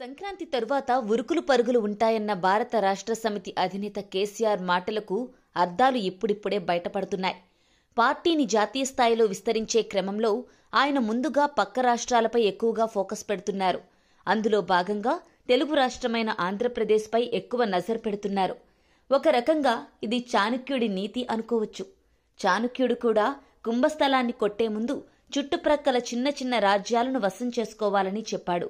సంక్రాంతి తరువాత ఉరుకులు పరుగులు ఉంటాయన్న భారత రాష్ట్ర సమితి అధినేత కేసీఆర్ మాటలకు అద్దాలు ఇప్పుడిప్పుడే బయటపడుతున్నాయి పార్టీని జాతీయ స్థాయిలో విస్తరించే క్రమంలో ఆయన ముందుగా పక్క రాష్ట్రాలపై ఎక్కువగా ఫోకస్ పెడుతున్నారు అందులో భాగంగా తెలుగు రాష్ట్రమైన ఆంధ్రప్రదేశ్పై ఎక్కువ నజర్ పెడుతున్నారు ఒక రకంగా ఇది చాణుక్యుడి నీతి అనుకోవచ్చు చాణుక్యుడు కూడా కుంభస్థలాన్ని కొట్టే ముందు చుట్టుప్రక్కల చిన్న చిన్న రాజ్యాలను వశం చేసుకోవాలని చెప్పాడు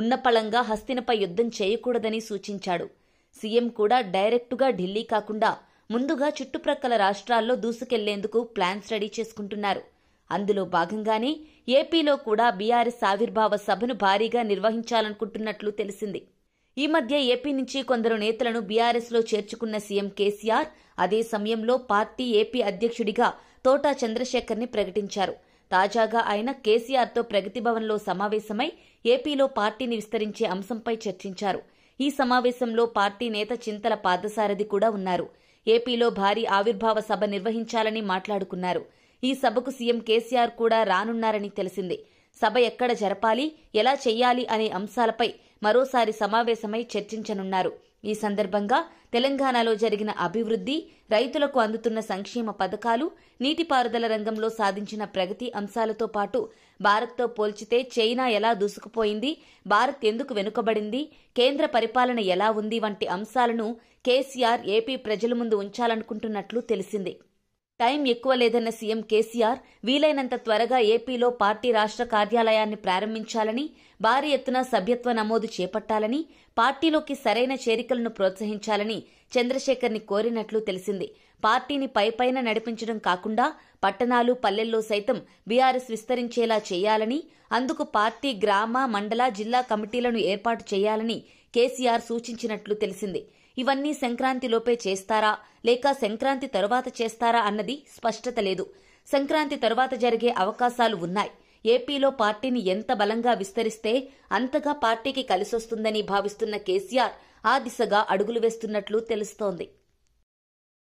ఉన్నపళంగా హస్తినపై యుద్ధం చేయకూడదని సూచించాడు సీఎం కూడా డైరెక్టుగా ఢిల్లీ కాకుండా ముందుగా చుట్టుప్రక్కల రాష్ట్రాల్లో దూసుకెళ్లేందుకు ప్లాన్స్ రెడీ చేసుకుంటున్నారు అందులో భాగంగానే ఏపీలో కూడా బీఆర్ఎస్ ఆవిర్భావ సభను భారీగా నిర్వహించాలనుకుంటున్నట్లు తెలిసింది ఈ మధ్య ఏపీ నుంచి కొందరు నేతలను బీఆర్ఎస్లో చేర్చుకున్న సీఎం కేసీఆర్ అదే సమయంలో పార్టీ ఏపీ అధ్యక్షుడిగా తోటా చంద్రశేఖర్ని ప్రకటించారు తాజాగా ఆయన కేసీఆర్తో ప్రగతి భవన్లో సమావేశమై ఏపీలో పార్టీని విస్తరించే అంశంపై చర్చించారు ఈ సమావేశంలో పార్టీ నేత చింతల పాదసారథి కూడా ఉన్నారు ఏపీలో భారీ ఆవిర్భావ సభ నిర్వహించాలని మాట్లాడుకున్నారు ఈ సభకు సీఎం కేసీఆర్ కూడా రానున్నారని తెలిసింది సభ ఎక్కడ జరపాలి ఎలా చెయ్యాలి అనే అంశాలపై మరోసారి సమావేశమై చర్చించనున్నారు ఈ సందర్భంగా తెలంగాణలో జరిగిన అభివృద్ది రైతులకు అందుతున్న సంక్షేమ పథకాలు నీటిపారుదల రంగంలో సాధించిన ప్రగతి అంశాలతో పాటు భారత్తో పోల్చితే చైనా ఎలా దూసుకుపోయింది భారత్ ఎందుకు వెనుకబడింది కేంద్ర పరిపాలన ఎలా ఉంది వంటి అంశాలను కేసీఆర్ ఏపీ ప్రజల ముందు ఉంచాలనుకుంటున్నట్లు తెలిసింది టైం ఎక్కువ లేదన్న సీఎం కేసీఆర్ వీలైనంత త్వరగా ఏపీలో పార్టీ రాష్ట్ర కార్యాలయాన్ని ప్రారంభించాలని భారీ ఎత్తున సభ్యత్వ నమోదు చేపట్టాలని పార్టీలోకి సరైన చేరికలను ప్రోత్సహించాలని చంద్రశేఖర్ని కోరినట్లు తెలిసింది పార్టీని పైపైన నడిపించడం కాకుండా పట్టణాలు పల్లెల్లో సైతం బీఆర్ఎస్ విస్తరించేలా చేయాలని అందుకు పార్టీ గ్రామ మండల జిల్లా కమిటీలను ఏర్పాటు చేయాలని కేసీఆర్ సూచించినట్లు తెలిసింది ఇవన్నీ సంక్రాంతిలోపే చేస్తారా లేక సంక్రాంతి తరువాత చేస్తారా అన్నది స్పష్టత లేదు సంక్రాంతి తరువాత జరిగే అవకాశాలు ఉన్నాయి ఏపీలో పార్టీని ఎంత బలంగా విస్తరిస్తే అంతగా పార్టీకి కలిసొస్తుందని భావిస్తున్న కేసీఆర్ ఆ దిశగా అడుగులు వేస్తున్నట్లు తెలుస్తోంది